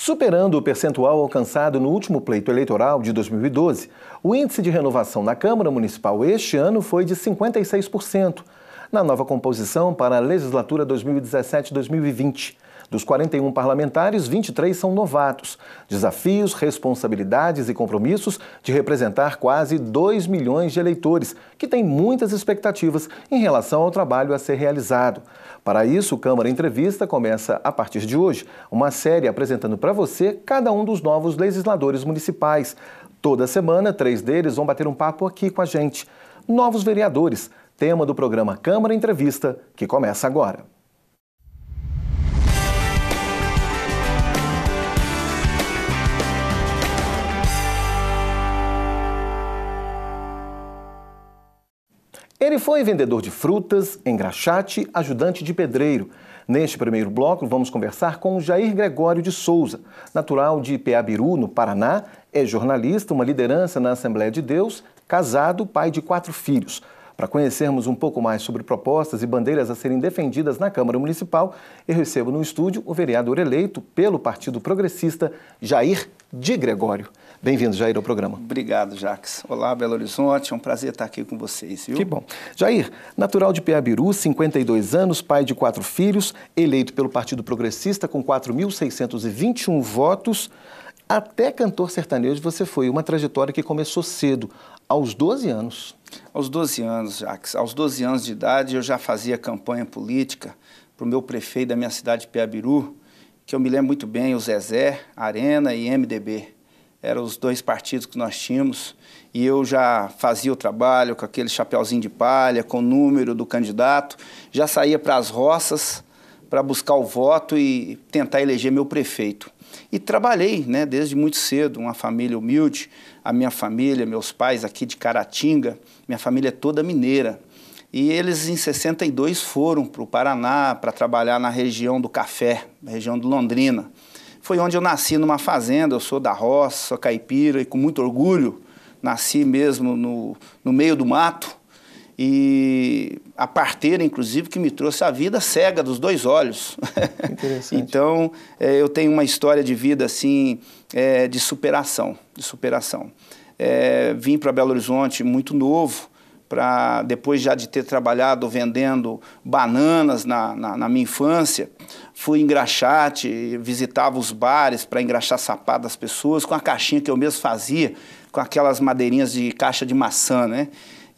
Superando o percentual alcançado no último pleito eleitoral de 2012, o índice de renovação na Câmara Municipal este ano foi de 56%, na nova composição para a legislatura 2017-2020. Dos 41 parlamentares, 23 são novatos. Desafios, responsabilidades e compromissos de representar quase 2 milhões de eleitores, que têm muitas expectativas em relação ao trabalho a ser realizado. Para isso, o Câmara Entrevista começa a partir de hoje uma série apresentando para você cada um dos novos legisladores municipais. Toda semana, três deles vão bater um papo aqui com a gente. Novos vereadores, tema do programa Câmara Entrevista, que começa agora. Ele foi vendedor de frutas, engraxate, ajudante de pedreiro. Neste primeiro bloco, vamos conversar com Jair Gregório de Souza, natural de Peabiru, no Paraná, é jornalista, uma liderança na Assembleia de Deus, casado, pai de quatro filhos. Para conhecermos um pouco mais sobre propostas e bandeiras a serem defendidas na Câmara Municipal, eu recebo no estúdio o vereador eleito pelo Partido Progressista, Jair de Gregório. Bem-vindo, Jair, ao programa. Obrigado, Jax. Olá, Belo Horizonte. É um prazer estar aqui com vocês. Viu? Que bom. Jair, natural de Piabiru, 52 anos, pai de quatro filhos, eleito pelo Partido Progressista com 4.621 votos. Até cantor sertanejo você foi, uma trajetória que começou cedo, aos 12 anos. Aos 12 anos, Jax. Aos 12 anos de idade eu já fazia campanha política para o meu prefeito da minha cidade, Peabiru, que eu me lembro muito bem, o Zezé, Arena e MDB eram os dois partidos que nós tínhamos, e eu já fazia o trabalho com aquele chapeuzinho de palha, com o número do candidato, já saía para as roças para buscar o voto e tentar eleger meu prefeito. E trabalhei né, desde muito cedo, uma família humilde, a minha família, meus pais aqui de Caratinga, minha família é toda mineira. E eles, em 62, foram para o Paraná para trabalhar na região do café, na região de Londrina foi onde eu nasci numa fazenda. Eu sou da roça, sou caipira e com muito orgulho nasci mesmo no, no meio do mato. E a parteira, inclusive, que me trouxe a vida cega dos dois olhos. Interessante. então, é, eu tenho uma história de vida assim, é, de superação, de superação. É, vim para Belo Horizonte muito novo, para depois já de ter trabalhado vendendo bananas na, na, na, minha infância, fui engraxate, visitava os bares para engraxar sapato das pessoas com a caixinha que eu mesmo fazia, com aquelas madeirinhas de caixa de maçã, né?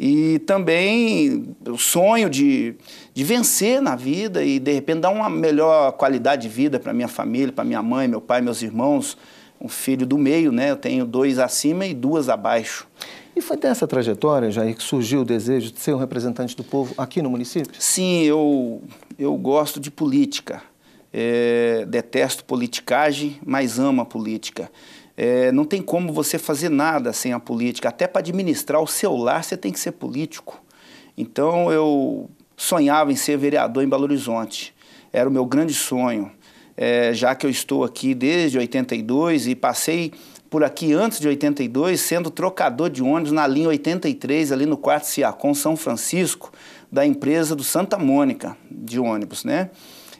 E também o sonho de, de vencer na vida e de repente dar uma melhor qualidade de vida para minha família, para minha mãe, meu pai, meus irmãos, um filho do meio, né? Eu tenho dois acima e duas abaixo. E foi dessa trajetória, Jair, que surgiu o desejo de ser um representante do povo aqui no município? Sim, eu, eu gosto de política. É, detesto politicagem, mas amo a política. É, não tem como você fazer nada sem a política. Até para administrar o seu lar, você tem que ser político. Então, eu sonhava em ser vereador em Belo Horizonte. Era o meu grande sonho. É, já que eu estou aqui desde 82 e passei por aqui antes de 82, sendo trocador de ônibus na linha 83, ali no quarto com São Francisco, da empresa do Santa Mônica de ônibus, né?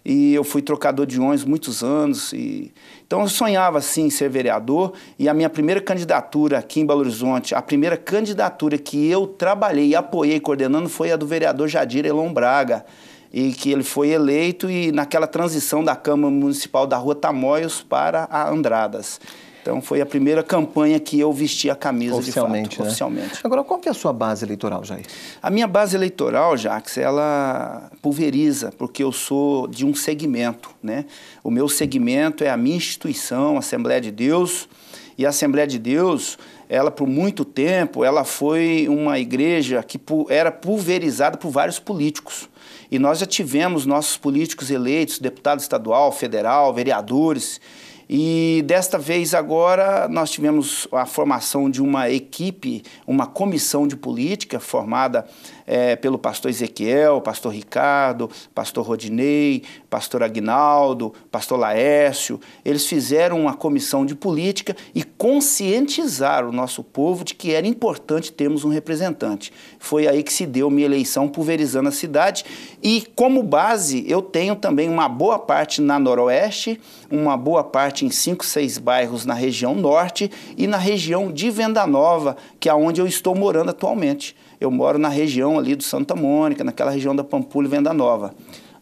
E eu fui trocador de ônibus muitos anos. E... Então eu sonhava, assim, ser vereador. E a minha primeira candidatura aqui em Belo Horizonte, a primeira candidatura que eu trabalhei e apoiei coordenando foi a do vereador Jadir Elon Braga. E que ele foi eleito e naquela transição da Câmara Municipal da Rua Tamoios para a Andradas. Então foi a primeira campanha que eu vesti a camisa oficialmente, de fato, né? oficialmente. Agora, qual que é a sua base eleitoral, Jair? A minha base eleitoral, Jax, ela pulveriza, porque eu sou de um segmento, né? O meu segmento é a minha instituição, a Assembleia de Deus, e a Assembleia de Deus, ela por muito tempo, ela foi uma igreja que era pulverizada por vários políticos. E nós já tivemos nossos políticos eleitos, deputado estadual, federal, vereadores, e desta vez agora nós tivemos a formação de uma equipe, uma comissão de política formada é, pelo pastor Ezequiel, pastor Ricardo, pastor Rodinei, pastor Agnaldo, pastor Laércio. Eles fizeram uma comissão de política e conscientizaram o nosso povo de que era importante termos um representante. Foi aí que se deu minha eleição pulverizando a cidade e como base eu tenho também uma boa parte na Noroeste, uma boa parte em cinco, seis bairros na região Norte e na região de Venda Nova, que é onde eu estou morando atualmente eu moro na região ali do Santa Mônica, naquela região da Pampulha e Venda Nova.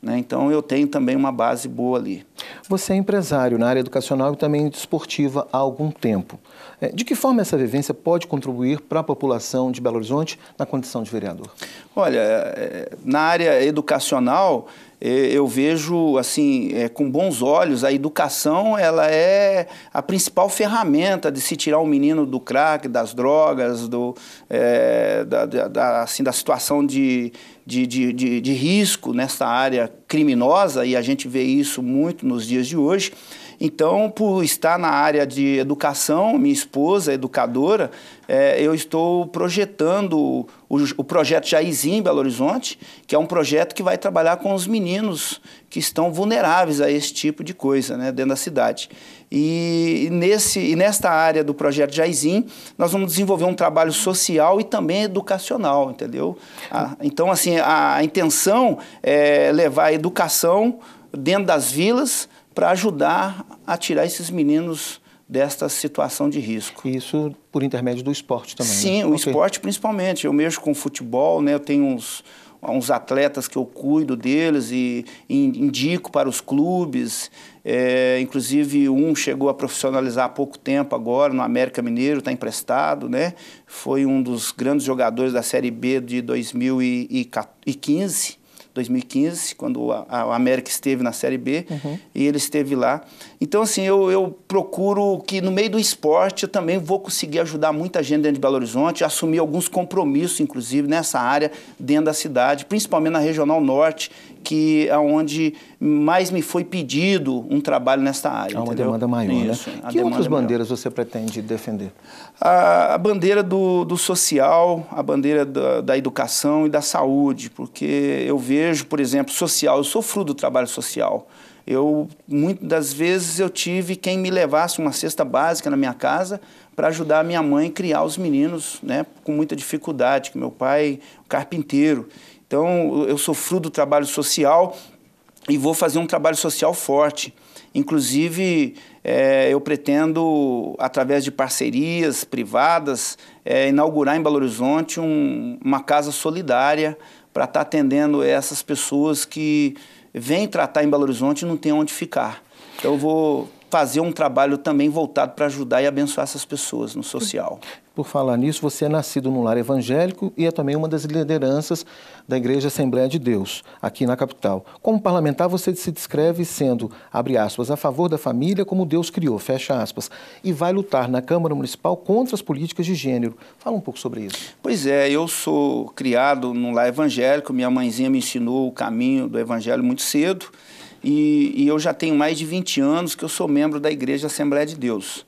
Né? Então eu tenho também uma base boa ali. Você é empresário na área educacional e também desportiva há algum tempo. É, de que forma essa vivência pode contribuir para a população de Belo Horizonte na condição de vereador? Olha, é, na área educacional, é, eu vejo assim é, com bons olhos a educação ela é a principal ferramenta de se tirar o um menino do crack das drogas do é, da, da, assim da situação de de, de, de, de risco nessa área criminosa e a gente vê isso muito nos dias de hoje então, por estar na área de educação, minha esposa é educadora, é, eu estou projetando o, o projeto Jairzinho em Belo Horizonte, que é um projeto que vai trabalhar com os meninos que estão vulneráveis a esse tipo de coisa né, dentro da cidade. E, nesse, e nesta área do projeto Jairzinho, nós vamos desenvolver um trabalho social e também educacional, entendeu? A, então, assim, a, a intenção é levar a educação dentro das vilas, para ajudar a tirar esses meninos desta situação de risco. Isso por intermédio do esporte também. Né? Sim, né? o okay. esporte principalmente. Eu mexo com futebol, né? Eu tenho uns, uns atletas que eu cuido deles e, indico para os clubes. É, inclusive um chegou a profissionalizar há pouco tempo agora no América Mineiro, está emprestado, né? Foi um dos grandes jogadores da Série B de 2015. 2015, quando a, a América esteve na Série B uhum. e ele esteve lá. Então, assim, eu, eu procuro que no meio do esporte eu também vou conseguir ajudar muita gente dentro de Belo Horizonte, assumir alguns compromissos, inclusive, nessa área dentro da cidade, principalmente na Regional Norte, que aonde mais me foi pedido um trabalho nesta área. Há é uma entendeu? demanda maior, né? Isso, né? Que outras bandeiras maior. você pretende defender? A, a bandeira do, do, social, a bandeira da, da, educação e da saúde, porque eu vejo, por exemplo, social, eu sofro do trabalho social. Eu, muitas das vezes, eu tive quem me levasse uma cesta básica na minha casa para ajudar a minha mãe a criar os meninos, né, com muita dificuldade, que meu pai, carpinteiro. Então, eu sou fruto do trabalho social e vou fazer um trabalho social forte. Inclusive, é, eu pretendo, através de parcerias privadas, é, inaugurar em Belo Horizonte um, uma casa solidária para estar tá atendendo essas pessoas que vêm tratar em Belo Horizonte e não tem onde ficar. Então, eu vou fazer um trabalho também voltado para ajudar e abençoar essas pessoas no social. Por falar nisso, você é nascido num lar evangélico e é também uma das lideranças da Igreja Assembleia de Deus, aqui na capital. Como parlamentar, você se descreve sendo, abre aspas, a favor da família como Deus criou, fecha aspas, e vai lutar na Câmara Municipal contra as políticas de gênero. Fala um pouco sobre isso. Pois é, eu sou criado num lar evangélico, minha mãezinha me ensinou o caminho do evangelho muito cedo. E, e, eu já tenho mais de 20 anos que eu sou membro da Igreja Assembleia de Deus.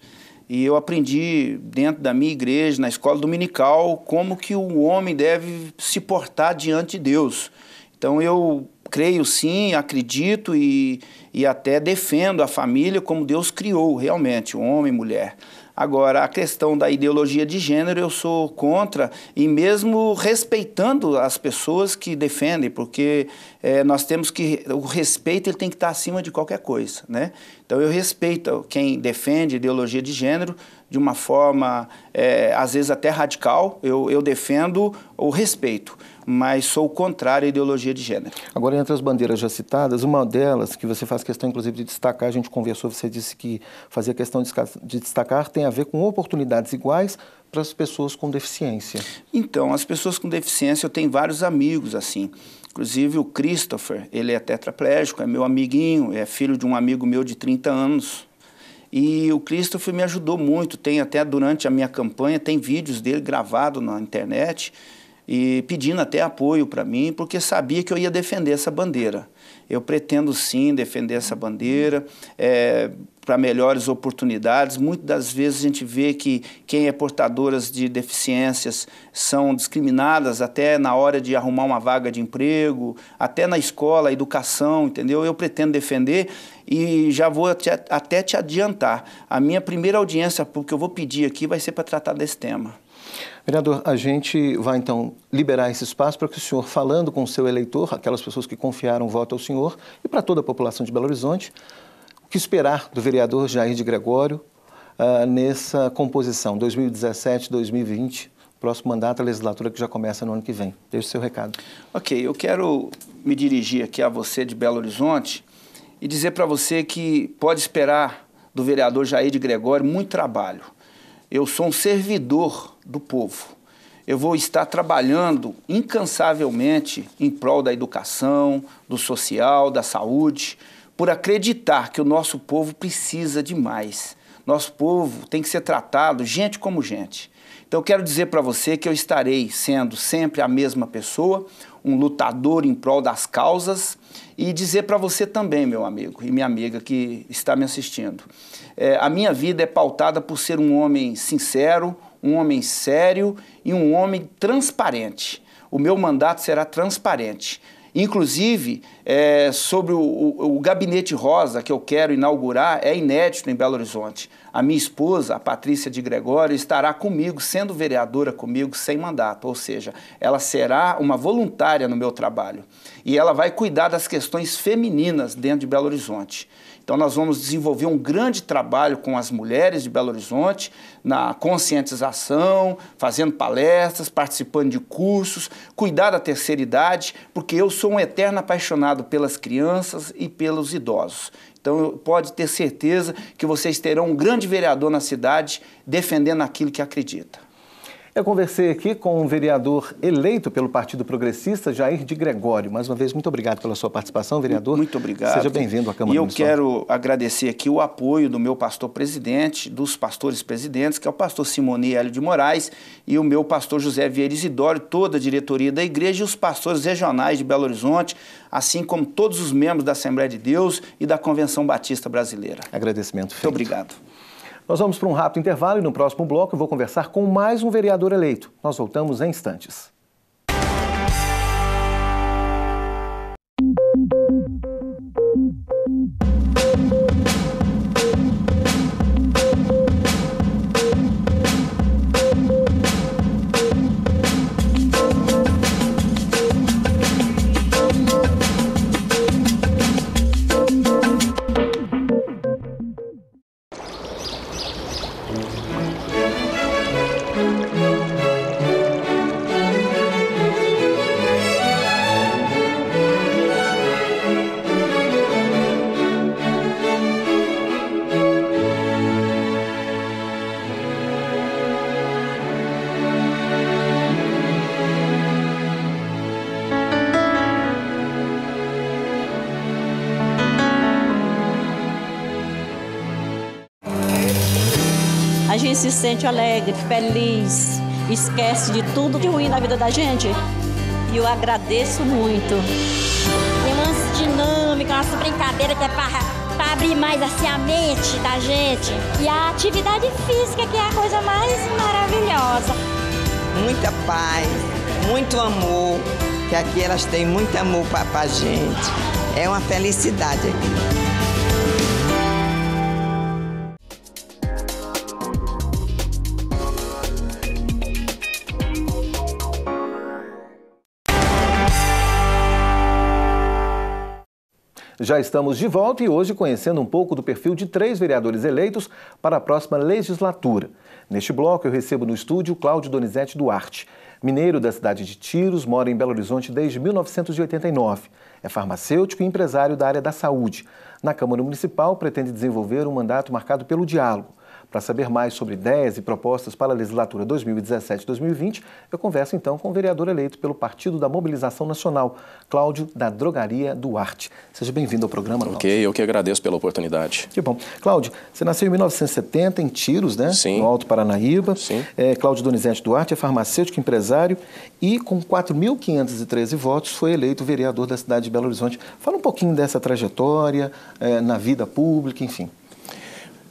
E eu aprendi dentro da minha igreja, na escola dominical, como que o homem deve se portar diante de Deus. Então eu creio sim, acredito e, e até defendo a família como Deus criou realmente, o homem e mulher. Agora, a questão da ideologia de gênero eu sou contra, e mesmo respeitando as pessoas que defendem, porque é, nós temos que. O respeito ele tem que estar acima de qualquer coisa. Né? Então, eu respeito quem defende ideologia de gênero, de uma forma, é, às vezes até radical. Eu, eu defendo o respeito, mas sou contrário à ideologia de gênero. Agora, entre as bandeiras já citadas, uma delas, que você faz questão, inclusive, de destacar, a gente conversou, você disse que fazia questão de destacar, tem a ver com oportunidades iguais para as pessoas com deficiência. Então, as pessoas com deficiência, eu tenho vários amigos assim. Inclusive o Christopher, ele é tetraplégico, é meu amiguinho, é filho de um amigo meu de 30 anos. E o Christopher me ajudou muito. Tem até durante a minha campanha, tem vídeos dele gravado na internet e pedindo até apoio para mim, porque sabia que eu ia defender essa bandeira. Eu pretendo sim defender essa bandeira, é, para melhores oportunidades. Muitas das vezes a gente vê que quem é portadoras de deficiências são discriminadas até na hora de arrumar uma vaga de emprego, até na escola, educação, entendeu? Eu pretendo defender e já vou até te adiantar. A minha primeira audiência que eu vou pedir aqui vai ser para tratar desse tema. Vereador, a gente vai então liberar esse espaço para que o senhor, falando com o seu eleitor, aquelas pessoas que confiaram o voto ao senhor, e para toda a população de Belo Horizonte, que esperar do vereador Jair de Gregório uh, nessa composição 2017-2020, próximo mandato, a legislatura que já começa no ano que vem? Deixe o seu recado. Ok, eu quero me dirigir aqui a você de Belo Horizonte e dizer para você que pode esperar do vereador Jair de Gregório muito trabalho. Eu sou um servidor do povo. Eu vou estar trabalhando incansavelmente em prol da educação, do social, da saúde por acreditar que o nosso povo precisa de mais. Nosso povo tem que ser tratado gente como gente. Então, quero dizer para você que eu estarei sendo sempre a mesma pessoa, um lutador em prol das causas, e dizer para você também, meu amigo e minha amiga que está me assistindo: é, a minha vida é pautada por ser um homem sincero, um homem sério e um homem transparente. O meu mandato será transparente. Inclusive, é, sobre o, o, o, gabinete rosa que eu quero inaugurar é inédito em Belo Horizonte. A minha esposa, a Patrícia de Gregório, estará comigo, sendo vereadora comigo, sem mandato, ou seja, ela será uma voluntária no meu trabalho e ela vai cuidar das questões femininas dentro de Belo Horizonte. Então, nós vamos desenvolver um grande trabalho com as mulheres de Belo Horizonte na conscientização, fazendo palestras, participando de cursos, cuidar da terceira idade, porque eu sou um eterno apaixonado usado pelas crianças e pelos idosos. Então pode ter certeza que vocês terão um grande vereador na cidade defendendo aquilo que acredita. Eu conversei aqui com o vereador eleito pelo Partido Progressista, Jair de Gregório. Mais uma vez, muito obrigado pela sua participação, vereador. Muito obrigado. Seja bem-vindo à Câmara E eu quero agradecer aqui o apoio do meu pastor presidente, dos pastores presidentes, que é o pastor Simone Hélio de Moraes e o meu pastor José Vieira Isidoro, toda a diretoria da igreja e os pastores regionais de Belo Horizonte, assim como todos os membros da Assembleia de Deus e da Convenção Batista Brasileira. Agradecimento feito. Muito obrigado. Nós vamos para um rápido intervalo e no próximo bloco eu vou conversar com mais um vereador eleito. Nós voltamos em instantes. se sente alegre, feliz, esquece de tudo de ruim na vida da gente. E eu agradeço muito. Tem umas dinâmicas, uma brincadeira que é para abrir mais assim a mente da gente. E a atividade física que é a coisa mais maravilhosa. Muita paz, muito amor, que aqui elas têm muito amor para a gente. É uma felicidade aqui. Já estamos de volta e hoje conhecendo um pouco do perfil de três vereadores eleitos para a próxima legislatura. Neste bloco eu recebo no estúdio Cláudio Donizete Duarte, mineiro da cidade de Tiros, mora em Belo Horizonte desde 1989. É farmacêutico e empresário da área da saúde. Na Câmara Municipal pretende desenvolver um mandato marcado pelo diálogo. Para saber mais sobre ideias e propostas para a legislatura 2017-2020, eu converso então com o vereador eleito pelo Partido da Mobilização Nacional, Cláudio da Drogaria Duarte. Seja bem-vindo ao programa. Ok, eu que agradeço pela oportunidade. Que bom. Cláudio, você nasceu em 1970 em Tiros, né? Sim. No Alto Paranaíba. Sim. É, Cláudio Donizete Duarte é farmacêutico empresário e com 4.513 votos foi eleito vereador da cidade de Belo Horizonte. Fala um pouquinho dessa trajetória é, na vida pública, enfim.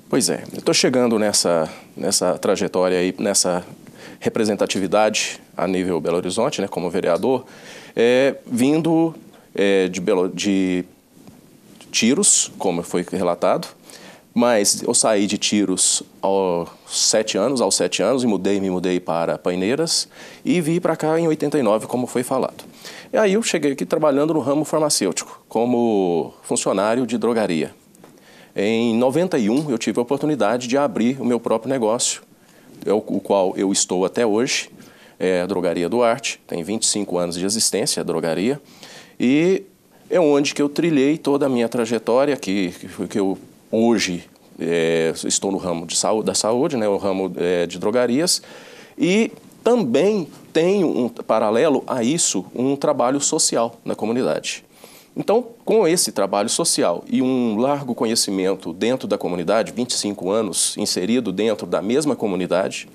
Pois é, estou chegando nessa, nessa trajetória aí, nessa representatividade a nível Belo Horizonte, né, como vereador, é, vindo é, de, Belo, de tiros, como foi relatado, mas eu saí de tiros aos sete anos, aos sete anos, e mudei, me mudei para Paineiras e vim para cá em 89, como foi falado. E aí eu cheguei aqui trabalhando no ramo farmacêutico, como funcionário de drogaria. Em 91, eu tive a oportunidade de abrir o meu próprio negócio, é o qual eu estou até hoje, é a Drogaria Duarte, tem 25 anos de existência a drogaria, e é onde que eu trilhei toda a minha trajetória, que, que eu hoje é, estou no ramo de saúde, da saúde, né, o ramo é, de drogarias, e também tenho, um, paralelo a isso, um trabalho social na comunidade. Então, com esse trabalho social e um largo conhecimento dentro da comunidade, 25 anos inserido dentro da mesma comunidade,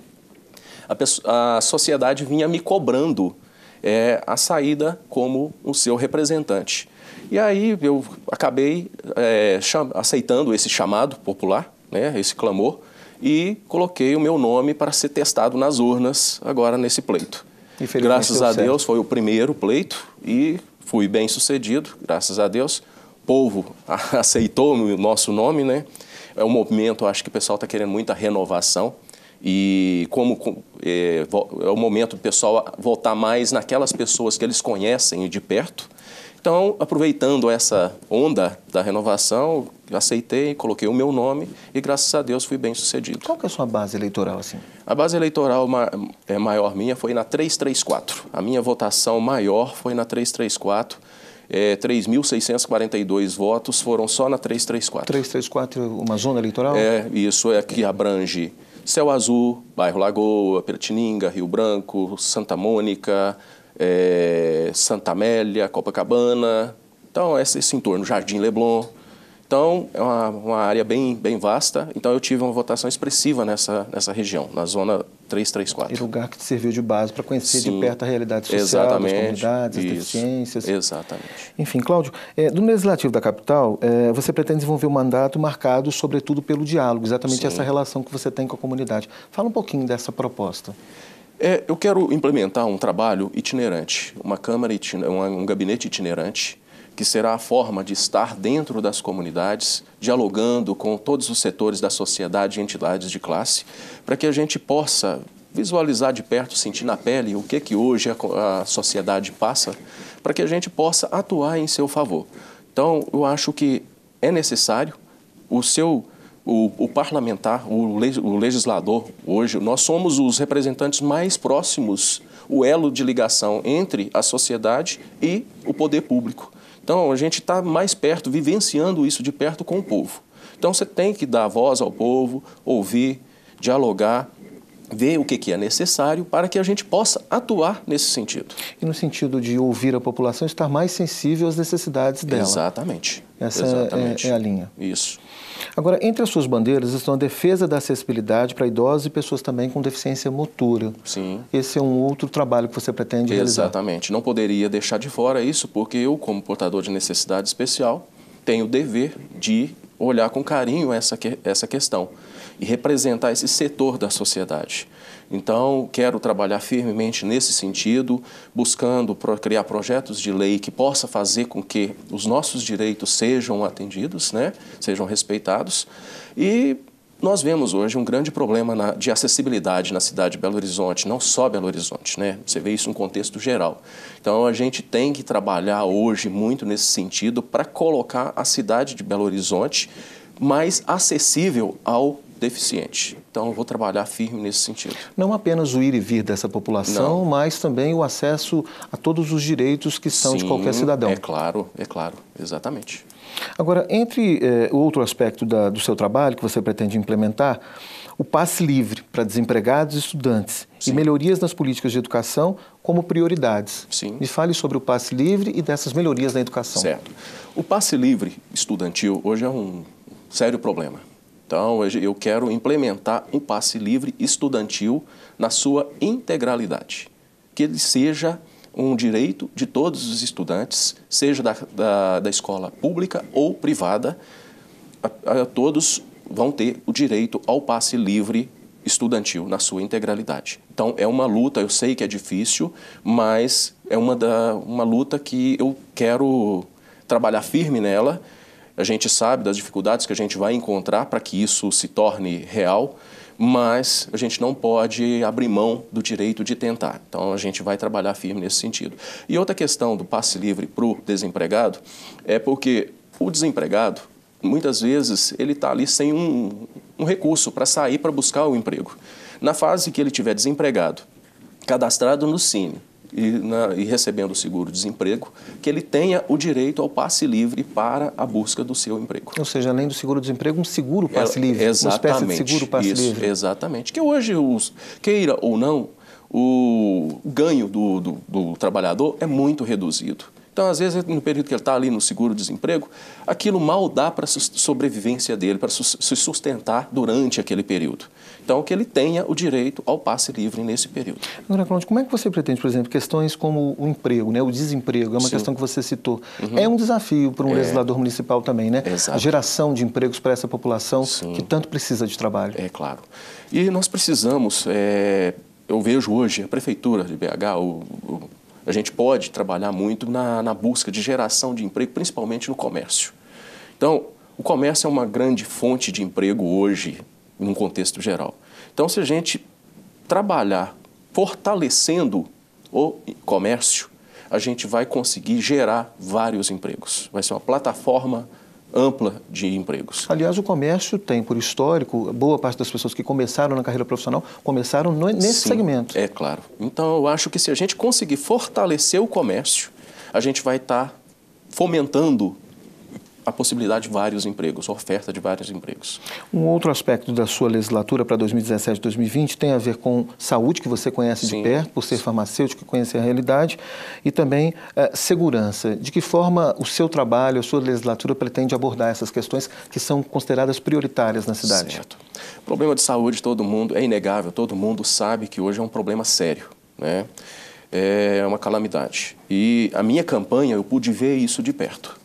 a, pessoa, a sociedade vinha me cobrando é, a saída como o seu representante. E aí eu acabei é, aceitando esse chamado popular, né, esse clamor, e coloquei o meu nome para ser testado nas urnas agora nesse pleito. Graças a Deus foi o primeiro pleito e fui bem sucedido, graças a Deus. O povo aceitou o nosso nome, né? É um movimento, acho que o pessoal está querendo muita renovação. E como é, é o momento do pessoal voltar mais naquelas pessoas que eles conhecem de perto, então, aproveitando essa onda da renovação, aceitei, coloquei o meu nome e, graças a Deus, fui bem sucedido. Qual que é a sua base eleitoral, assim? A base eleitoral é maior minha foi na 334. A minha votação maior foi na 334. É, 3.642 votos foram só na 334. 334, é uma zona eleitoral? É, isso é que abrange Céu Azul, Bairro Lagoa, Pertininga, Rio Branco, Santa Mônica, é, Santa Amélia, Copacabana, então esse, esse entorno, Jardim Leblon. Então, é uma, uma, área bem, bem vasta. Então, eu tive uma votação expressiva nessa, nessa região, na zona 334. E lugar que te serviu de base para conhecer Sim, de perto a realidade social exatamente, das comunidades, as deficiências. Exatamente. Enfim, Cláudio, é, no Legislativo da Capital, é, você pretende desenvolver um mandato marcado, sobretudo, pelo diálogo, exatamente Sim. essa relação que você tem com a comunidade. Fala um pouquinho dessa proposta. Sim. É, eu quero implementar um trabalho itinerante, uma câmara itinerante, um gabinete itinerante, que será a forma de estar dentro das comunidades, dialogando com todos os setores da sociedade e entidades de classe, para que a gente possa visualizar de perto, sentir na pele o que é que hoje a, a sociedade passa, para que a gente possa atuar em seu favor. Então, eu acho que é necessário o seu o, o parlamentar, o, le, o, legislador, hoje, nós somos os representantes mais próximos, o elo de ligação entre a sociedade e o poder público. Então, a gente está mais perto, vivenciando isso de perto com o povo. Então, você tem que dar voz ao povo, ouvir, dialogar, ver o que, que é necessário para que a gente possa atuar nesse sentido. E no sentido de ouvir a população, estar mais sensível às necessidades dela. Exatamente. Essa Exatamente. É, é a linha. Isso. Agora, entre as suas bandeiras estão a defesa da acessibilidade para idosos e pessoas também com deficiência motora. Sim. Esse é um outro trabalho que você pretende Exatamente. realizar. Exatamente. Não poderia deixar de fora isso, porque eu, como portador de necessidade especial, tenho o dever de olhar com carinho essa, essa questão e representar esse setor da sociedade. Então, quero trabalhar firmemente nesse sentido, buscando criar projetos de lei que possa fazer com que os nossos direitos sejam atendidos, né? sejam respeitados. E nós vemos hoje um grande problema na, de acessibilidade na cidade de Belo Horizonte, não só Belo Horizonte, né? Você vê isso num contexto geral. Então a gente tem que trabalhar hoje muito nesse sentido para colocar a cidade de Belo Horizonte mais acessível ao deficiente. Então, vou trabalhar firme nesse sentido. Não apenas o ir e vir dessa população, Não. mas também o acesso a todos os direitos que são Sim, de qualquer cidadão. É claro, é claro, exatamente. Agora, entre eh, outro aspecto da, do seu trabalho que você pretende implementar, o passe livre para desempregados e estudantes Sim. e melhorias nas políticas de educação como prioridades. Sim. Me fale sobre o passe livre e dessas melhorias na educação. Certo. O passe livre estudantil hoje é um sério problema então, eu quero implementar um passe livre estudantil na sua integralidade, que ele seja um direito de todos os estudantes, seja da, da, da escola pública ou privada, a, a, todos vão ter o direito ao passe livre estudantil na sua integralidade. Então é uma luta, eu sei que é difícil, mas é uma, da, uma luta que eu quero trabalhar firme nela a gente sabe das dificuldades que a gente vai encontrar para que isso se torne real, mas a gente não pode abrir mão do direito de tentar. Então a gente vai trabalhar firme nesse sentido. E outra questão do passe livre para o desempregado é porque o desempregado, muitas vezes, ele está ali sem um, um recurso para sair para buscar o emprego. Na fase que ele tiver desempregado, cadastrado no Cine, e, na, e recebendo o seguro-desemprego, que ele tenha o direito ao passe livre para a busca do seu emprego. Ou seja, além do seguro-desemprego, um seguro é, passe é, livre, exatamente, uma espécie de seguro passe isso, Exatamente, que hoje, os, queira ou não, o ganho do, do, do trabalhador é muito reduzido. Então, às vezes, no período que ele está ali no seguro-desemprego, aquilo mal dá para a sobrevivência dele, para se sustentar durante aquele período. Então, que ele tenha o direito ao passe livre nesse período. André Clonte, como é que você pretende, por exemplo, questões como o emprego, né, o desemprego, é uma Sim. questão que você citou. Uhum. É um desafio para um é. legislador municipal também, né? Exato. A geração de empregos para essa população Sim. que tanto precisa de trabalho. É claro. E nós precisamos, é, eu vejo hoje a prefeitura de BH, o, o, a gente pode trabalhar muito na, na busca de geração de emprego, principalmente no comércio. Então, o comércio é uma grande fonte de emprego hoje num contexto geral. Então, se a gente trabalhar fortalecendo o comércio, a gente vai conseguir gerar vários empregos. Vai ser uma plataforma ampla de empregos. Aliás, o comércio tem, por histórico, boa parte das pessoas que começaram na carreira profissional começaram no, nesse Sim, segmento. É claro. Então, eu acho que se a gente conseguir fortalecer o comércio, a gente vai estar tá fomentando a possibilidade de vários empregos, oferta de vários empregos. Um outro aspecto da sua legislatura para 2017 2020 tem a ver com saúde, que você conhece Sim. de perto, por ser farmacêutico e conhecer a realidade, e também eh, segurança. De que forma o seu trabalho, a sua legislatura pretende abordar essas questões que são consideradas prioritárias na cidade? Certo. Problema de saúde, todo mundo, é inegável, todo mundo sabe que hoje é um problema sério, né? É uma calamidade. E a minha campanha, eu pude ver isso de perto.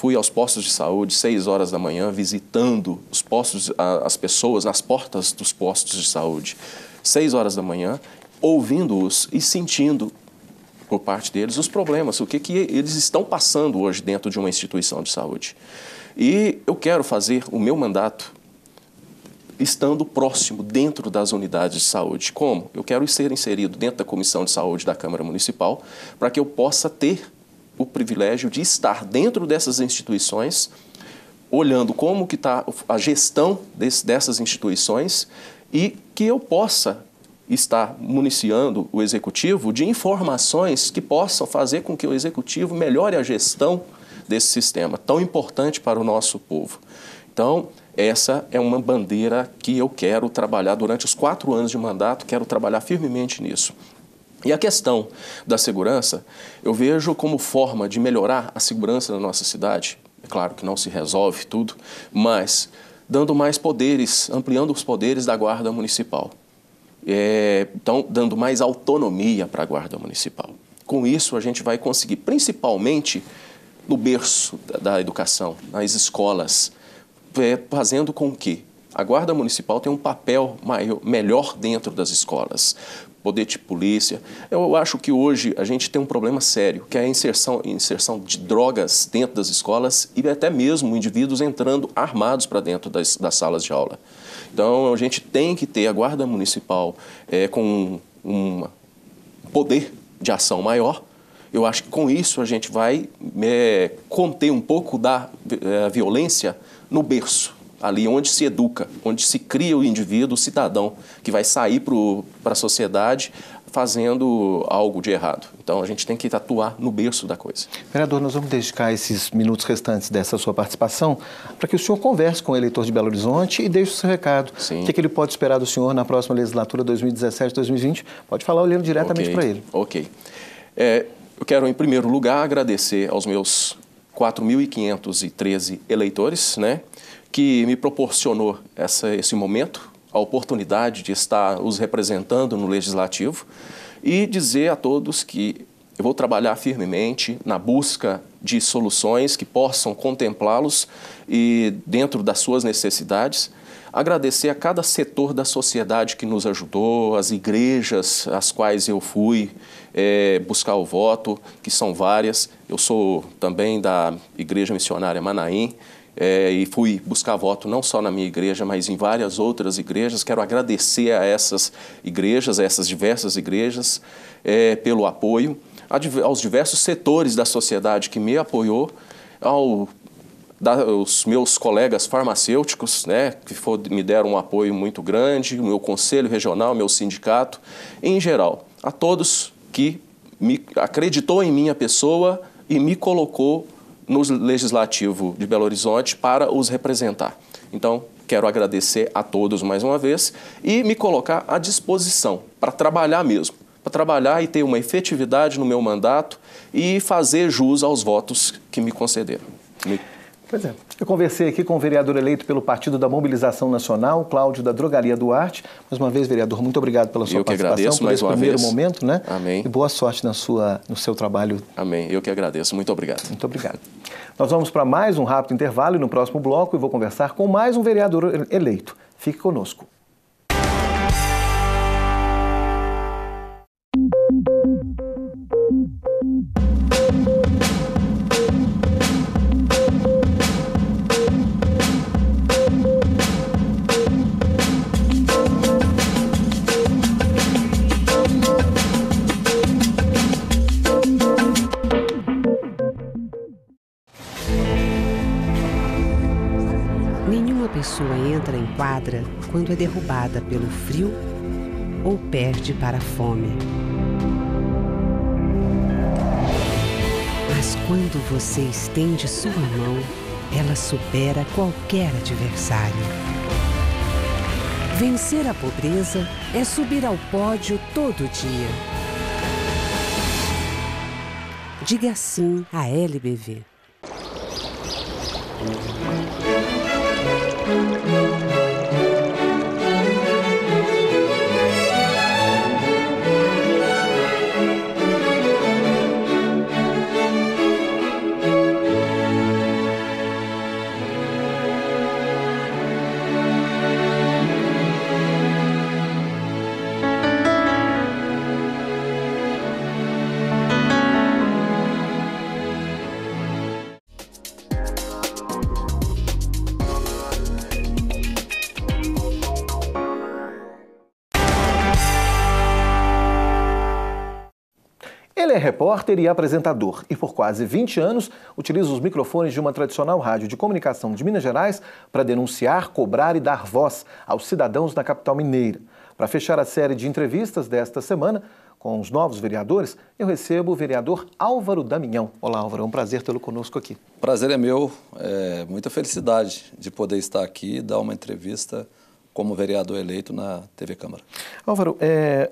Fui aos postos de saúde, seis horas da manhã, visitando os postos, as pessoas nas portas dos postos de saúde, seis horas da manhã, ouvindo-os e sentindo por parte deles os problemas, o que, que eles estão passando hoje dentro de uma instituição de saúde. E eu quero fazer o meu mandato estando próximo, dentro das unidades de saúde. Como? Eu quero ser inserido dentro da Comissão de Saúde da Câmara Municipal para que eu possa ter o privilégio de estar dentro dessas instituições, olhando como que está a gestão desse, dessas instituições e que eu possa estar municiando o executivo de informações que possam fazer com que o executivo melhore a gestão desse sistema tão importante para o nosso povo. Então, essa é uma bandeira que eu quero trabalhar durante os quatro anos de mandato, quero trabalhar firmemente nisso. E a questão da segurança, eu vejo como forma de melhorar a segurança da nossa cidade. É claro que não se resolve tudo, mas dando mais poderes, ampliando os poderes da Guarda Municipal. É, então, dando mais autonomia para a Guarda Municipal. Com isso, a gente vai conseguir, principalmente no berço da, da educação, nas escolas, é, fazendo com que a Guarda Municipal tenha um papel maior, melhor dentro das escolas, de polícia. Eu acho que hoje a gente tem um problema sério, que é a inserção, inserção de drogas dentro das escolas e até mesmo indivíduos entrando armados para dentro das, das, salas de aula. Então a gente tem que ter a guarda municipal é, com um, um poder de ação maior. Eu acho que com isso a gente vai é, conter um pouco da é, violência no berço ali onde se educa, onde se cria o indivíduo, o cidadão, que vai sair para a sociedade fazendo algo de errado. Então a gente tem que atuar no berço da coisa. Vereador, nós vamos dedicar esses minutos restantes dessa sua participação para que o senhor converse com o eleitor de Belo Horizonte e deixe o seu recado. Sim. O que, é que ele pode esperar do senhor na próxima legislatura 2017-2020? Pode falar olhando diretamente okay. para ele. Ok. É, eu quero, em primeiro lugar, agradecer aos meus 4.513 eleitores, né? que me proporcionou essa, esse momento, a oportunidade de estar os representando no Legislativo e dizer a todos que eu vou trabalhar firmemente na busca de soluções que possam contemplá-los e dentro das suas necessidades. Agradecer a cada setor da sociedade que nos ajudou, as igrejas às quais eu fui é, buscar o voto, que são várias. Eu sou também da Igreja Missionária Manaim, é, e fui buscar voto não só na minha igreja, mas em várias outras igrejas. Quero agradecer a essas igrejas, a essas diversas igrejas, é, pelo apoio, aos diversos setores da sociedade que me apoiou, ao, da, aos meus colegas farmacêuticos, né, que for, me deram um apoio muito grande, o meu conselho regional, meu sindicato, em geral, a todos que me acreditou em minha pessoa e me colocou no Legislativo de Belo Horizonte para os representar. Então, quero agradecer a todos mais uma vez e me colocar à disposição para trabalhar mesmo, para trabalhar e ter uma efetividade no meu mandato e fazer jus aos votos que me concederam. Me... Pois é. Eu conversei aqui com o vereador eleito pelo Partido da Mobilização Nacional, Cláudio da Drogaria Duarte. Mais uma vez, vereador, muito obrigado pela sua Eu participação, que agradeço, por mais esse primeiro vez. momento, né? Amém. E boa sorte na sua, no seu trabalho. Amém. Eu que agradeço. Muito obrigado. Muito obrigado. Nós vamos para mais um rápido intervalo e no próximo bloco eu vou conversar com mais um vereador eleito. Fique conosco. pessoa entra em quadra quando é derrubada pelo frio ou perde para a fome. Mas quando você estende sua mão, ela supera qualquer adversário. Vencer a pobreza é subir ao pódio todo dia. Diga sim à LBV. Música repórter e apresentador e por quase 20 anos utiliza os microfones de uma tradicional rádio de comunicação de Minas Gerais para denunciar, cobrar e dar voz aos cidadãos da capital mineira. Para fechar a série de entrevistas desta semana com os novos vereadores, eu recebo o vereador Álvaro Damião. Olá, Álvaro, é um prazer tê-lo conosco aqui. Prazer é meu, é muita felicidade de poder estar aqui e dar uma entrevista como vereador eleito na TV Câmara. Álvaro, é,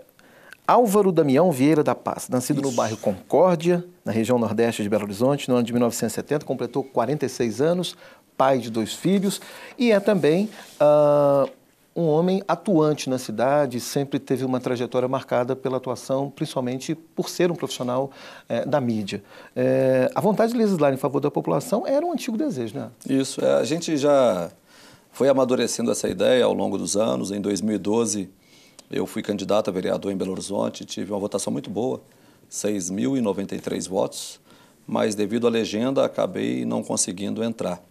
Álvaro Damião Vieira da Paz, nascido Isso. no bairro Concórdia, na região nordeste de Belo Horizonte, no ano de 1970, completou 46 anos, pai de dois filhos e é também uh, um homem atuante na cidade, sempre teve uma trajetória marcada pela atuação, principalmente por ser um profissional eh, da mídia. Eh, a vontade de legislar em favor da população era um antigo desejo, né? Isso, é, a gente já foi amadurecendo essa ideia ao longo dos anos. Em 2012, eu fui candidato a vereador em Belo Horizonte, tive uma votação muito boa, 6.093 votos, mas devido à legenda acabei não conseguindo entrar.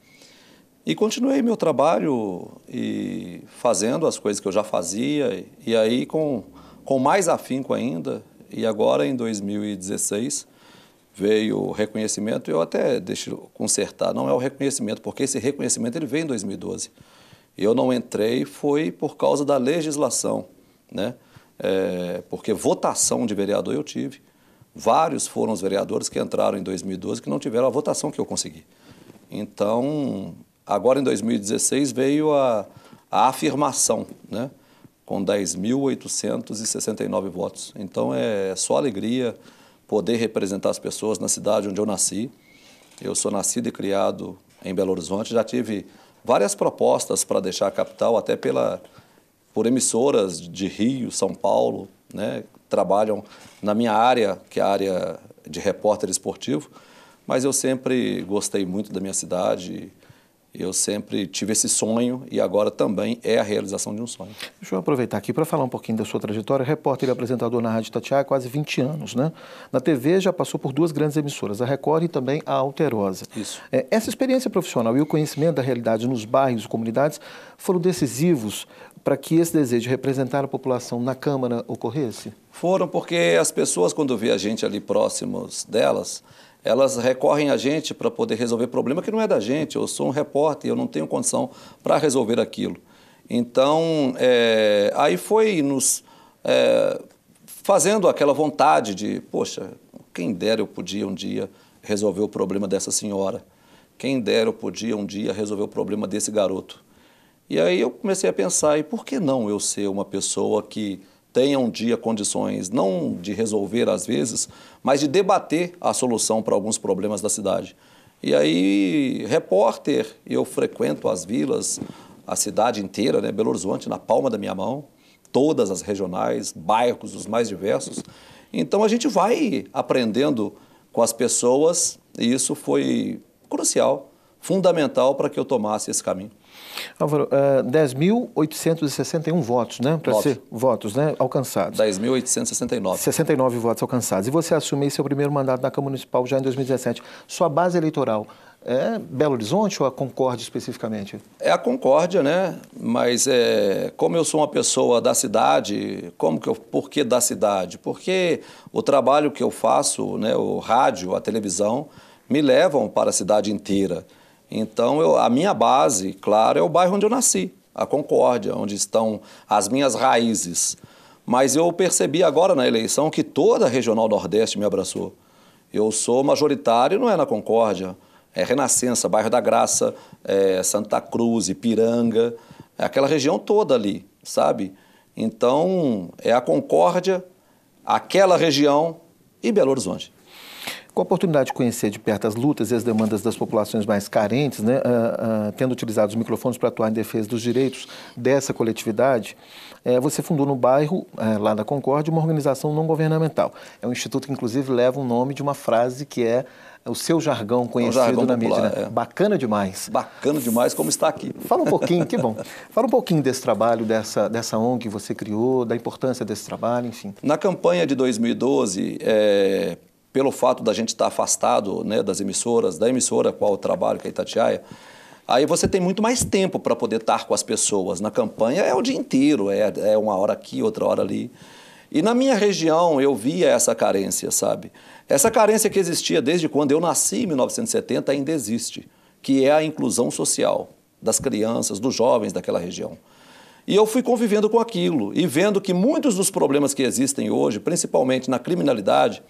E continuei meu trabalho e fazendo as coisas que eu já fazia, e aí com, com mais afinco ainda. E agora, em 2016, veio o reconhecimento, eu até deixo consertar, não é o reconhecimento, porque esse reconhecimento ele veio em 2012. Eu não entrei foi por causa da legislação né? É, porque votação de vereador eu tive. Vários foram os vereadores que entraram em 2012 que não tiveram a votação que eu consegui. Então, agora em 2016 veio a, a afirmação, né? com 10.869 votos. Então é, é só alegria poder representar as pessoas na cidade onde eu nasci. Eu sou nascido e criado em Belo Horizonte, já tive várias propostas para deixar a capital, até pela, por emissoras de Rio, São Paulo, né, trabalham na minha área, que é a área de repórter esportivo, mas eu sempre gostei muito da minha cidade, eu sempre tive esse sonho e agora também é a realização de um sonho. Deixa eu aproveitar aqui para falar um pouquinho da sua trajetória. Repórter e apresentador na Rádio Tatiá há quase 20 anos, né? Na TV já passou por duas grandes emissoras, a Record e também a Alterosa. Isso. É, essa experiência profissional e o conhecimento da realidade nos bairros e comunidades foram decisivos para que esse desejo de representar a população na Câmara ocorresse? Foram porque as pessoas, quando vê a gente ali próximos delas, elas recorrem a gente para poder resolver problema que não é da gente. Eu sou um repórter, e eu não tenho condição para resolver aquilo. Então, é, aí foi nos é, fazendo aquela vontade de, poxa, quem dera eu podia um dia resolver o problema dessa senhora. Quem dera eu podia um dia resolver o problema desse garoto. E aí eu comecei a pensar, e por que não eu ser uma pessoa que tenha um dia condições, não de resolver às vezes, mas de debater a solução para alguns problemas da cidade. E aí, repórter, eu frequento as vilas, a cidade inteira, né, Belo Horizonte, na palma da minha mão, todas as regionais, bairros, os mais diversos. Então a gente vai aprendendo com as pessoas e isso foi crucial, fundamental para que eu tomasse esse caminho. Álvaro, uh, eh, 10.861 votos, né? Para ser votos, né? Alcançados. 10.869. 69 votos alcançados. E você assumiu seu primeiro mandato na Câmara Municipal já em 2017. Sua base eleitoral é Belo Horizonte ou a Concórdia especificamente? É a Concórdia, né? Mas é, como eu sou uma pessoa da cidade, como que eu, por que da cidade? Porque o trabalho que eu faço, né, o rádio, a televisão, me levam para a cidade inteira. Então, eu, a minha base, claro, é o bairro onde eu nasci, a Concórdia, onde estão as minhas raízes. Mas eu percebi agora na eleição que toda a Regional Nordeste me abraçou. Eu sou majoritário, não é na Concórdia, é Renascença, Bairro da Graça, é Santa Cruz, Ipiranga, é aquela região toda ali, sabe? Então, é a Concórdia, aquela região e Belo Horizonte. Com a oportunidade de conhecer de perto as lutas e as demandas das populações mais carentes, né, uh, uh, tendo utilizado os microfones para atuar em defesa dos direitos dessa coletividade, uh, você fundou no bairro, eh, lá da Concórdia, uma organização não governamental. É um instituto que, inclusive, leva o nome de uma frase que é, é o seu jargão é conhecido jargão na popular, mídia. Né? É. Bacana demais. Bacana demais como está aqui. Fala um pouquinho, que bom. Fala um pouquinho desse trabalho, dessa, dessa ONG que você criou, da importância desse trabalho, enfim. Na campanha de 2012, é, pelo fato da gente estar afastado né, das emissoras, da emissora qual o trabalho, que é a Itatiaia, aí você tem muito mais tempo para poder estar com as pessoas. Na campanha é o dia inteiro, é, é uma hora aqui, outra hora ali. E na minha região eu via essa carência, sabe? Essa carência que existia desde quando eu nasci, em 1970, ainda existe, que é a inclusão social das crianças, dos jovens daquela região. E eu fui convivendo com aquilo e vendo que muitos dos problemas que existem hoje, principalmente na criminalidade,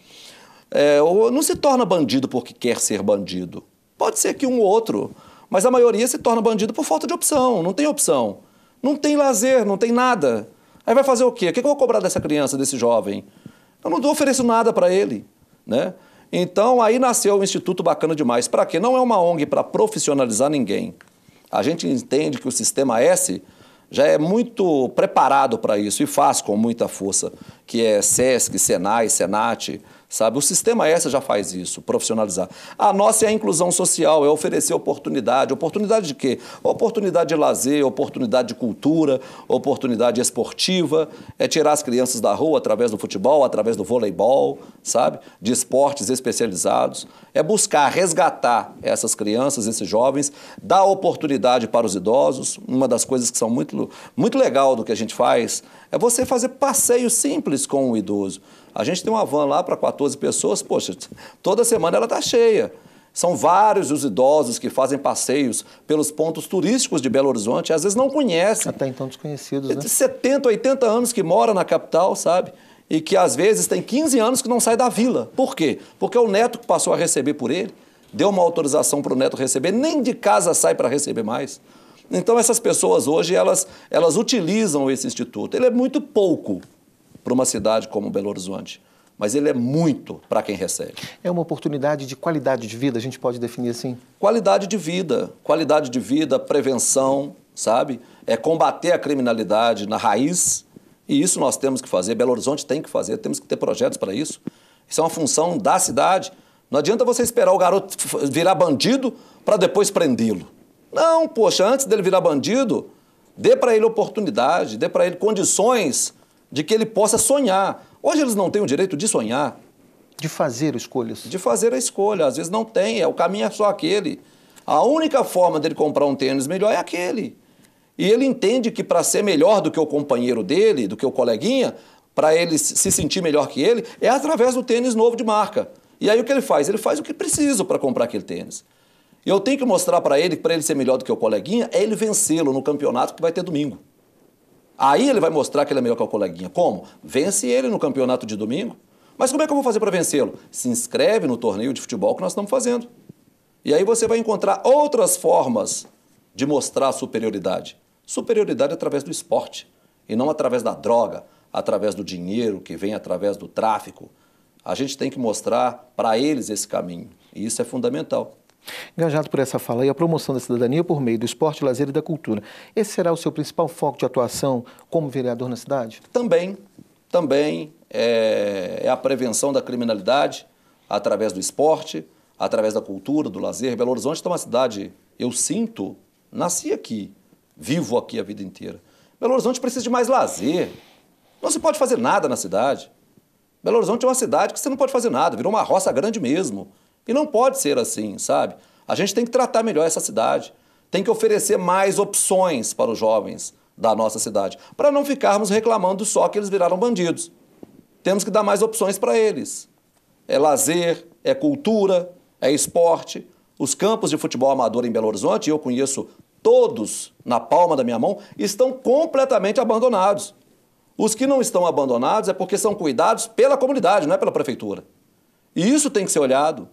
é, não se torna bandido porque quer ser bandido. Pode ser que um ou outro, mas a maioria se torna bandido por falta de opção, não tem opção. Não tem lazer, não tem nada. Aí vai fazer o quê? O que eu vou cobrar dessa criança, desse jovem? Eu não ofereço nada para ele. Né? Então aí nasceu o Instituto Bacana Demais. Para quê? Não é uma ONG para profissionalizar ninguém. A gente entende que o sistema S já é muito preparado para isso e faz com muita força, que é SESC, SENAI, SENAT, Sabe, o sistema essa já faz isso, profissionalizar. A nossa é a inclusão social, é oferecer oportunidade. Oportunidade de quê? Oportunidade de lazer, oportunidade de cultura, oportunidade esportiva, é tirar as crianças da rua através do futebol, através do voleibol, sabe? De esportes especializados. É buscar resgatar essas crianças, esses jovens, dar oportunidade para os idosos. Uma das coisas que são muito, muito legal do que a gente faz é você fazer passeios simples com o idoso. A gente tem uma van lá para 14 pessoas, poxa, toda semana ela está cheia. São vários os idosos que fazem passeios pelos pontos turísticos de Belo Horizonte, às vezes não conhecem. Até então desconhecidos, né? De 70, 80 anos que mora na capital, sabe? E que às vezes tem 15 anos que não sai da vila. Por quê? Porque o neto que passou a receber por ele, deu uma autorização para o neto receber, nem de casa sai para receber mais. Então essas pessoas hoje, elas, elas utilizam esse instituto. Ele é muito pouco, para uma cidade como Belo Horizonte mas ele é muito para quem recebe. É uma oportunidade de qualidade de vida, a gente pode definir assim? Qualidade de vida, qualidade de vida, prevenção, sabe? É combater a criminalidade na raiz, e isso nós temos que fazer, Belo Horizonte tem que fazer, temos que ter projetos para isso. Isso é uma função da cidade. Não adianta você esperar o garoto virar bandido para depois prendê-lo. Não, poxa, antes dele virar bandido, dê para ele oportunidade, dê para ele condições de que ele possa sonhar. Hoje eles não têm o direito de sonhar. De fazer escolhas. De fazer a escolha. Às vezes não tem, é, o caminho é só aquele. A única forma dele comprar um tênis melhor é aquele. E ele entende que para ser melhor do que o companheiro dele, do que o coleguinha, para ele se sentir melhor que ele, é através do tênis novo de marca. E aí o que ele faz? Ele faz o que precisa para comprar aquele tênis. E eu tenho que mostrar para ele, para ele ser melhor do que o coleguinha, é ele vencê-lo no campeonato que vai ter domingo. Aí ele vai mostrar que ele é melhor que o coleguinha. Como? Vence ele no campeonato de domingo. Mas como é que eu vou fazer para vencê-lo? Se inscreve no torneio de futebol que nós estamos fazendo. E aí você vai encontrar outras formas de mostrar superioridade. Superioridade através do esporte e não através da droga, através do dinheiro que vem através do tráfico. A gente tem que mostrar para eles esse caminho e isso é fundamental. Engajado por essa fala e a promoção da cidadania por meio do esporte, lazer e da cultura, esse será o seu principal foco de atuação como vereador na cidade? Também, também é, é a prevenção da criminalidade através do esporte, através da cultura, do lazer. Belo Horizonte é uma cidade, eu sinto, nasci aqui, vivo aqui a vida inteira. Belo Horizonte precisa de mais lazer. Não se pode fazer nada na cidade. Belo Horizonte é uma cidade que você não pode fazer nada, virou uma roça grande mesmo. E não pode ser assim, sabe? A gente tem que tratar melhor essa cidade, tem que oferecer mais opções para os jovens da nossa cidade, para não ficarmos reclamando só que eles viraram bandidos. Temos que dar mais opções para eles. É lazer, é cultura, é esporte. Os campos de futebol amador em Belo Horizonte, eu conheço todos na palma da minha mão, estão completamente abandonados. Os que não estão abandonados é porque são cuidados pela comunidade, não é pela prefeitura. E isso tem que ser olhado.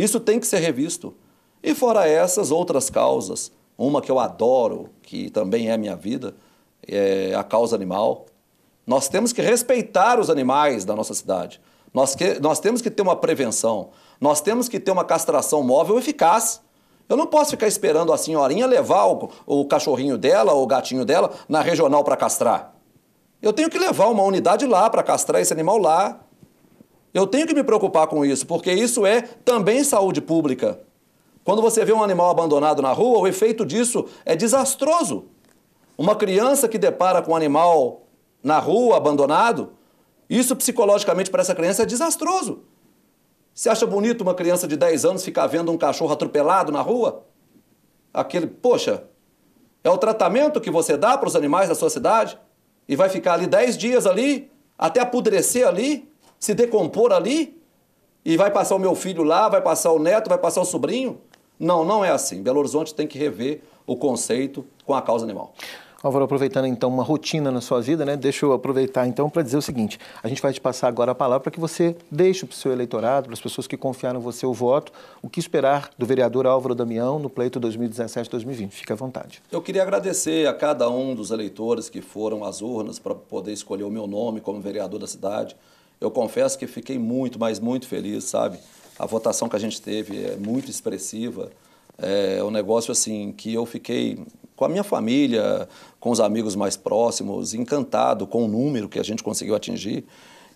Isso tem que ser revisto. E fora essas outras causas, uma que eu adoro, que também é minha vida, é a causa animal. Nós temos que respeitar os animais da nossa cidade. Nós, que, nós temos que ter uma prevenção. Nós temos que ter uma castração móvel eficaz. Eu não posso ficar esperando a senhorinha levar o, o cachorrinho dela ou o gatinho dela na regional para castrar. Eu tenho que levar uma unidade lá para castrar esse animal lá. Eu tenho que me preocupar com isso, porque isso é também saúde pública. Quando você vê um animal abandonado na rua, o efeito disso é desastroso. Uma criança que depara com um animal na rua, abandonado, isso psicologicamente para essa criança é desastroso. Você acha bonito uma criança de 10 anos ficar vendo um cachorro atropelado na rua? Aquele, poxa, é o tratamento que você dá para os animais da sua cidade? E vai ficar ali 10 dias ali, até apodrecer ali? se decompor ali e vai passar o meu filho lá, vai passar o neto, vai passar o sobrinho. Não, não é assim. Belo Horizonte tem que rever o conceito com a causa animal. Álvaro, aproveitando então uma rotina na sua vida, né? Deixa eu aproveitar então para dizer o seguinte: a gente vai te passar agora a palavra para que você deixe para o seu eleitorado, para as pessoas que confiaram em você o voto, o que esperar do vereador Álvaro Damião no pleito 2017-2020. Fique à vontade. Eu queria agradecer a cada um dos eleitores que foram às urnas para poder escolher o meu nome como vereador da cidade eu confesso que fiquei muito, mas muito feliz, sabe? A votação que a gente teve é muito expressiva. É, é um negócio assim que eu fiquei com a minha família, com os amigos mais próximos, encantado com o número que a gente conseguiu atingir.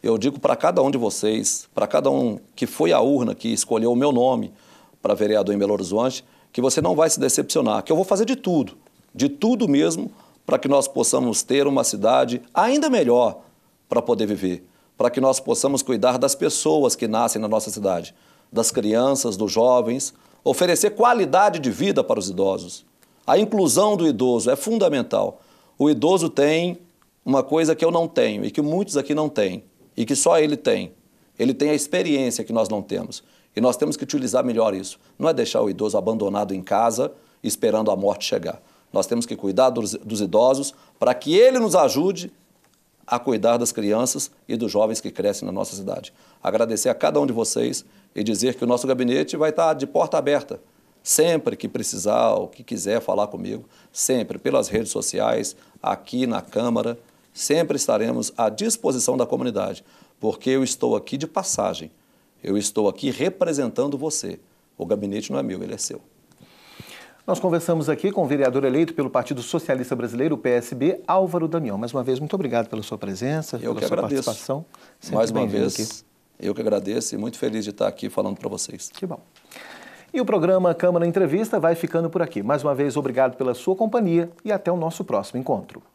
Eu digo para cada um de vocês, para cada um que foi à urna, que escolheu o meu nome para vereador em Belo Horizonte, que você não vai se decepcionar, que eu vou fazer de tudo, de tudo mesmo, para que nós possamos ter uma cidade ainda melhor para poder viver para que nós possamos cuidar das pessoas que nascem na nossa cidade, das crianças, dos jovens, oferecer qualidade de vida para os idosos. A inclusão do idoso é fundamental. O idoso tem uma coisa que eu não tenho e que muitos aqui não têm e que só ele tem. Ele tem a experiência que nós não temos e nós temos que utilizar melhor isso. Não é deixar o idoso abandonado em casa esperando a morte chegar. Nós temos que cuidar dos, dos idosos para que ele nos ajude a cuidar das crianças e dos jovens que crescem na nossa cidade. Agradecer a cada um de vocês e dizer que o nosso gabinete vai estar de porta aberta. Sempre que precisar, o que quiser falar comigo, sempre pelas redes sociais, aqui na Câmara, sempre estaremos à disposição da comunidade, porque eu estou aqui de passagem. Eu estou aqui representando você. O gabinete não é meu, ele é seu. Nós conversamos aqui com o vereador eleito pelo Partido Socialista Brasileiro, o PSB, Álvaro Damião. Mais uma vez, muito obrigado pela sua presença, eu pela sua agradeço. participação. Sempre Mais uma vez, aqui. eu que agradeço e muito feliz de estar aqui falando para vocês. Que bom. E o programa Câmara Entrevista vai ficando por aqui. Mais uma vez, obrigado pela sua companhia e até o nosso próximo encontro.